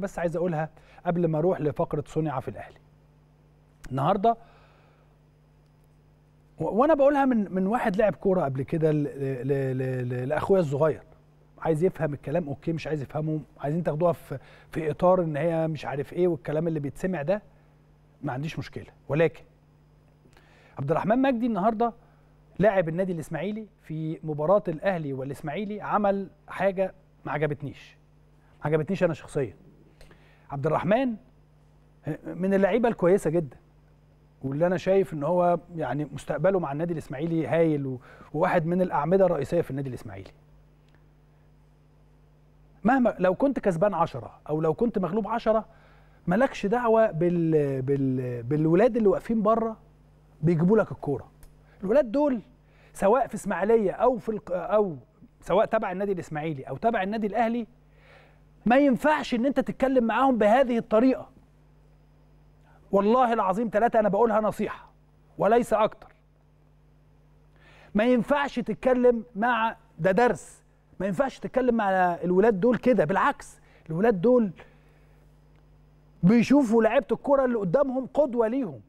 بس عايز اقولها قبل ما اروح لفقره صنع في الاهلي النهارده وانا بقولها من من واحد لعب كوره قبل كده لاخويا الصغير عايز يفهم الكلام اوكي مش عايز يفهمه عايزين تاخدوها في في اطار ان هي مش عارف ايه والكلام اللي بيتسمع ده ما عنديش مشكله ولكن عبد الرحمن مجدي النهارده لاعب النادي الاسماعيلي في مباراه الاهلي والاسماعيلي عمل حاجه ما عجبتنيش ما عجبتنيش انا شخصيا عبد الرحمن من اللعيبه الكويسه جدا واللي انا شايف ان هو يعني مستقبله مع النادي الاسماعيلي هايل وواحد من الاعمده الرئيسيه في النادي الاسماعيلي مهما لو كنت كسبان عشرة او لو كنت مغلوب عشرة مالكش دعوه بال... بال... بالولاد اللي واقفين بره بيجيبوا لك الكوره الولاد دول سواء في اسماعيليه او في او سواء تبع النادي الاسماعيلي او تبع النادي الاهلي ما ينفعش ان انت تتكلم معاهم بهذه الطريقه والله العظيم ثلاثة انا بقولها نصيحه وليس اكتر ما ينفعش تتكلم مع ده درس ما ينفعش تتكلم مع الولاد دول كده بالعكس الولاد دول بيشوفوا لعيبه الكره اللي قدامهم قدوه ليهم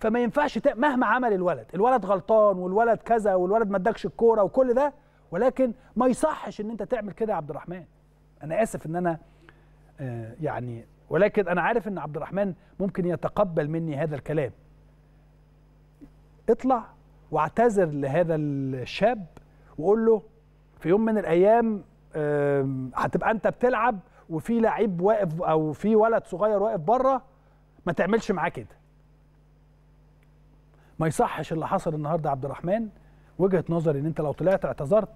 فما ينفعش مهما عمل الولد الولد غلطان والولد كذا والولد ما ادكش الكوره وكل ده ولكن ما يصحش ان انت تعمل كده يا عبد الرحمن انا اسف ان انا آه، يعني ولكن انا عارف ان عبد الرحمن ممكن يتقبل مني هذا الكلام اطلع واعتذر لهذا الشاب وقول له في يوم من الايام هتبقى انت بتلعب وفي لعيب واقف او في ولد صغير واقف بره ما تعملش معاه كده ما يصحش اللي حصل النهارده عبد الرحمن وجهه نظري ان انت لو طلعت اعتذرت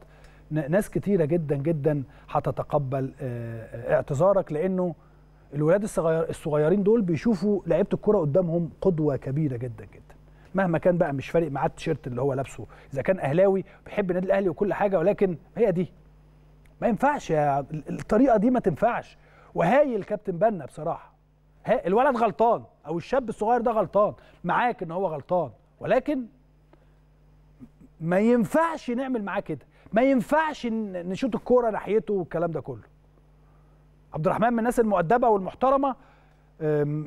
ناس كتيره جدا جدا هتتقبل آه، آه، اعتذارك لانه الولاد الصغير الصغيرين دول بيشوفوا لعيبه الكره قدامهم قدوه كبيره جدا جدا مهما كان بقى مش فارق معاه التيشيرت اللي هو لابسه اذا كان اهلاوي بيحب النادي الاهلي وكل حاجه ولكن هي دي ما ينفعش يا الطريقه دي ما تنفعش وهايل كابتن بنا بصراحه ها الولد غلطان او الشاب الصغير ده غلطان معاك ان هو غلطان ولكن ما ينفعش نعمل معاه كده ما ينفعش نشوط الكوره ناحيته والكلام ده كله عبد الرحمن من الناس المؤدبه والمحترمه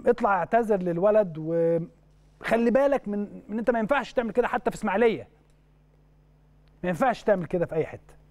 اطلع اعتذر للولد وخلي بالك من ان انت ما ينفعش تعمل كده حتى في اسماعيليه ما ينفعش تعمل كده في اي حته